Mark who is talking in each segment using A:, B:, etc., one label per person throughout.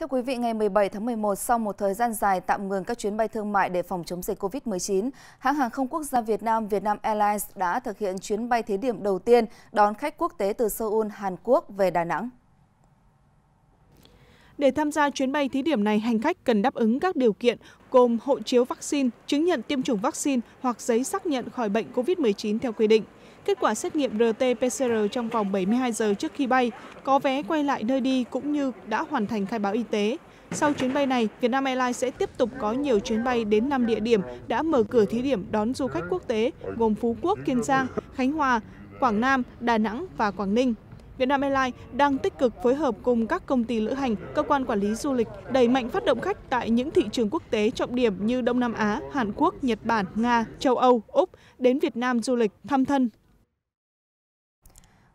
A: Thưa quý vị, ngày 17 tháng 11, sau một thời gian dài tạm ngừng các chuyến bay thương mại để phòng chống dịch COVID-19, hãng hàng không quốc gia Việt Nam Vietnam Airlines đã thực hiện chuyến bay thí điểm đầu tiên đón khách quốc tế từ Seoul, Hàn Quốc về Đà Nẵng.
B: Để tham gia chuyến bay thí điểm này, hành khách cần đáp ứng các điều kiện gồm hộ chiếu vaccine, chứng nhận tiêm chủng vaccine hoặc giấy xác nhận khỏi bệnh COVID-19 theo quy định. Kết quả xét nghiệm RT-PCR trong vòng 72 giờ trước khi bay, có vé quay lại nơi đi cũng như đã hoàn thành khai báo y tế. Sau chuyến bay này, Vietnam Airlines sẽ tiếp tục có nhiều chuyến bay đến 5 địa điểm đã mở cửa thí điểm đón du khách quốc tế gồm Phú Quốc, Kiên Giang, Khánh Hòa, Quảng Nam, Đà Nẵng và Quảng Ninh. Vietnam Airlines đang tích cực phối hợp cùng các công ty lữ hành, cơ quan quản lý du lịch đẩy mạnh phát động khách tại những thị trường quốc tế trọng điểm như Đông Nam Á, Hàn Quốc, Nhật
A: Bản, Nga, châu Âu, Úc đến Việt Nam du lịch thăm thân,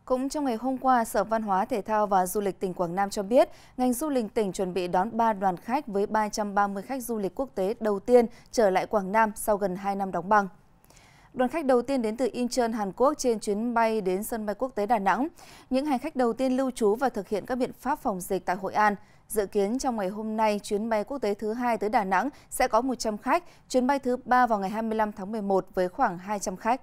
A: cũng trong ngày hôm qua, Sở Văn hóa Thể thao và Du lịch tỉnh Quảng Nam cho biết, ngành du lịch tỉnh chuẩn bị đón 3 đoàn khách với 330 khách du lịch quốc tế đầu tiên trở lại Quảng Nam sau gần 2 năm đóng băng. Đoàn khách đầu tiên đến từ Incheon, Hàn Quốc trên chuyến bay đến sân bay quốc tế Đà Nẵng. Những hành khách đầu tiên lưu trú và thực hiện các biện pháp phòng dịch tại Hội An. Dự kiến trong ngày hôm nay, chuyến bay quốc tế thứ hai tới Đà Nẵng sẽ có 100 khách, chuyến bay thứ ba vào ngày 25 tháng 11 với khoảng 200 khách.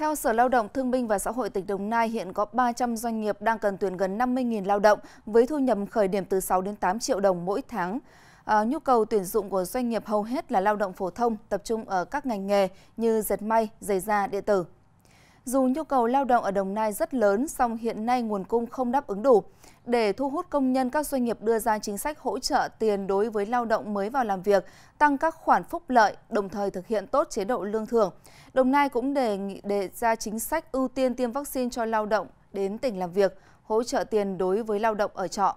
A: Theo Sở Lao động Thương binh và Xã hội tỉnh Đồng Nai, hiện có 300 doanh nghiệp đang cần tuyển gần 50.000 lao động với thu nhập khởi điểm từ 6 đến 8 triệu đồng mỗi tháng. À, nhu cầu tuyển dụng của doanh nghiệp hầu hết là lao động phổ thông, tập trung ở các ngành nghề như dệt may, giày da, điện tử. Dù nhu cầu lao động ở Đồng Nai rất lớn, song hiện nay nguồn cung không đáp ứng đủ. Để thu hút công nhân, các doanh nghiệp đưa ra chính sách hỗ trợ tiền đối với lao động mới vào làm việc, tăng các khoản phúc lợi, đồng thời thực hiện tốt chế độ lương thưởng. Đồng Nai cũng đề nghị đề ra chính sách ưu tiên tiêm vaccine cho lao động đến tỉnh làm việc, hỗ trợ tiền đối với lao động ở trọ.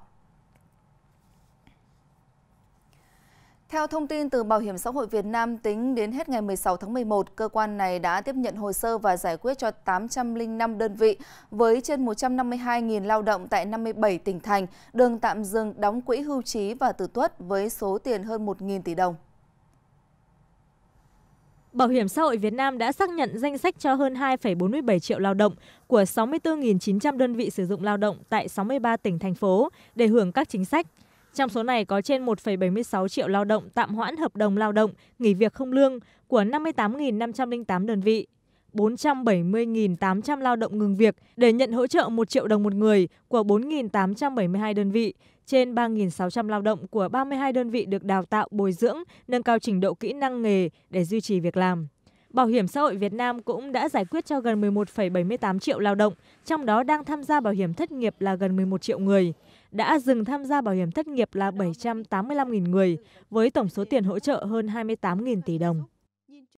A: Theo thông tin từ Bảo hiểm xã hội Việt Nam, tính đến hết ngày 16 tháng 11, cơ quan này đã tiếp nhận hồ sơ và giải quyết cho 805 đơn vị với trên 152.000 lao động tại 57 tỉnh thành, đường tạm dừng đóng quỹ hưu trí và tử tuất với số tiền hơn 1.000 tỷ đồng.
C: Bảo hiểm xã hội Việt Nam đã xác nhận danh sách cho hơn 2,47 triệu lao động của 64.900 đơn vị sử dụng lao động tại 63 tỉnh thành phố để hưởng các chính sách trong số này có trên 1,76 triệu lao động tạm hoãn hợp đồng lao động, nghỉ việc không lương của 58.508 đơn vị. 470.800 lao động ngừng việc để nhận hỗ trợ 1 triệu đồng một người của 4.872 đơn vị, trên 3.600 lao động của 32 đơn vị được đào tạo bồi dưỡng, nâng cao trình độ kỹ năng nghề để duy trì việc làm. Bảo hiểm xã hội Việt Nam cũng đã giải quyết cho gần 11,78 triệu lao động, trong đó đang tham gia bảo hiểm thất nghiệp là gần 11 triệu người đã dừng tham gia bảo hiểm thất nghiệp là bảy trăm tám mươi năm người với tổng số tiền hỗ trợ hơn hai mươi tám tỷ đồng